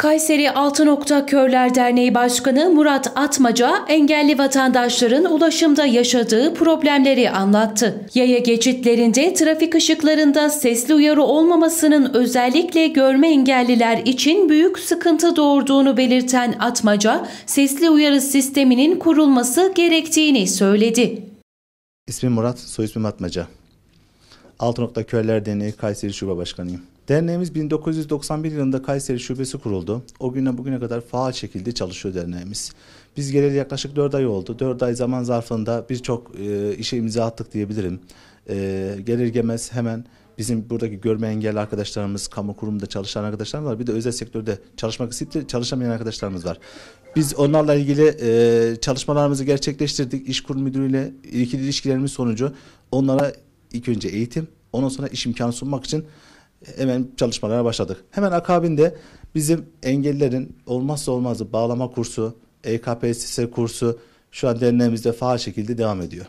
Kayseri Altın Okta Körler Derneği Başkanı Murat Atmaca engelli vatandaşların ulaşımda yaşadığı problemleri anlattı. Yaya geçitlerinde trafik ışıklarında sesli uyarı olmamasının özellikle görme engelliler için büyük sıkıntı doğurduğunu belirten Atmaca, sesli uyarı sisteminin kurulması gerektiğini söyledi. İsmim Murat, soy ismim Atmaca. Altın Okta Körler Derneği Kayseri Şube Başkanıyım. Derneğimiz 1991 yılında Kayseri Şubesi kuruldu. O günden bugüne kadar faal şekilde çalışıyor derneğimiz. Biz geleli yaklaşık 4 ay oldu. 4 ay zaman zarfında birçok e, işe imza attık diyebilirim. E, gelir gelmez hemen bizim buradaki görme engelli arkadaşlarımız, kamu kurumunda çalışan arkadaşlarımız var. Bir de özel sektörde çalışmak isteyip çalışamayan arkadaşlarımız var. Biz onlarla ilgili e, çalışmalarımızı gerçekleştirdik. İş kurum müdürüyle ilgili ilişkilerimiz sonucu onlara ilk önce eğitim, ondan sonra iş imkanı sunmak için hemen çalışmalara başladık. Hemen akabinde bizim engellerin olmazsa olmazı bağlama kursu, EKPSS kursu şu an derneğimizde faal şekilde devam ediyor.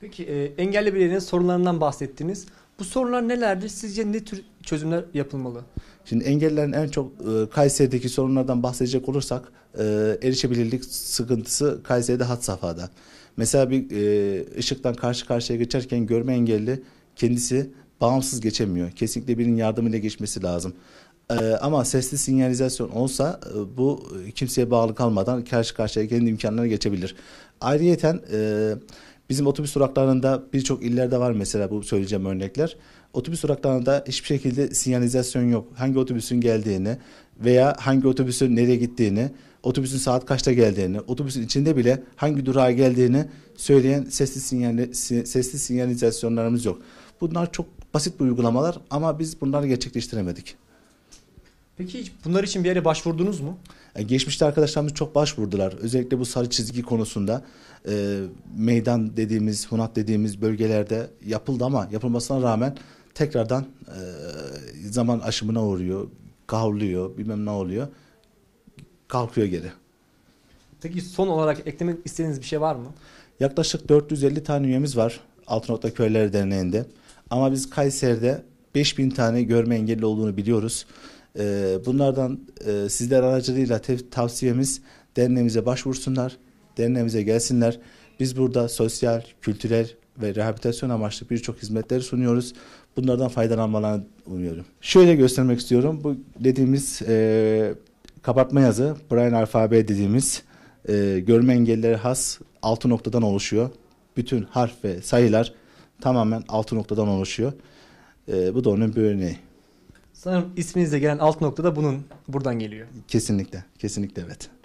Peki e, engelli bireylerin sorunlarından bahsettiniz. Bu sorunlar nelerdir? Sizce ne tür çözümler yapılmalı? Şimdi engellilerin en çok e, Kayseri'deki sorunlardan bahsedecek olursak e, erişebilirlik sıkıntısı Kayseri'de hat safhada. Mesela bir e, ışıktan karşı karşıya geçerken görme engelli kendisi bağımsız geçemiyor. Kesinlikle birinin yardımıyla geçmesi lazım. Ee, ama sesli sinyalizasyon olsa e, bu e, kimseye bağlı kalmadan karşı karşıya kendi imkanlarına geçebilir. Ayrıyeten e, bizim otobüs duraklarında birçok illerde var mesela bu söyleyeceğim örnekler. Otobüs duraklarında hiçbir şekilde sinyalizasyon yok. Hangi otobüsün geldiğini veya hangi otobüsün nereye gittiğini, otobüsün saat kaçta geldiğini, otobüsün içinde bile hangi durağa geldiğini söyleyen sesli sinyali, sesli sinyalizasyonlarımız yok. Bunlar çok basit bir uygulamalar ama biz bunları gerçekleştiremedik. Peki bunlar için bir yere başvurdunuz mu? E, geçmişte arkadaşlarımız çok başvurdular. Özellikle bu sarı çizgi konusunda e, meydan dediğimiz, hunat dediğimiz bölgelerde yapıldı ama yapılmasına rağmen tekrardan e, zaman aşımına uğruyor, kavruluyor, bilmem ne oluyor, kalkıyor geri. Peki son olarak eklemek istediğiniz bir şey var mı? Yaklaşık 450 tane üyemiz var Altınokta Köyleri Derneği'nde. Ama biz Kayseri'de 5000 tane görme engelli olduğunu biliyoruz. Ee, bunlardan e, sizler aracılığıyla tavsiyemiz derneğimize başvursunlar, derneğimize gelsinler. Biz burada sosyal, kültürel ve rehabilitasyon amaçlı birçok hizmetleri sunuyoruz. Bunlardan faydalanmalarını umuyorum. Şöyle göstermek istiyorum. Bu dediğimiz e, kabartma yazı, Braille alfabe dediğimiz e, görme engellilere has altı noktadan oluşuyor. Bütün harf ve sayılar tamamen altı noktadan oluşuyor. E, bu da onun bir örneği. Sanırım isminizle gelen alt nokta da bunun buradan geliyor. Kesinlikle, kesinlikle evet.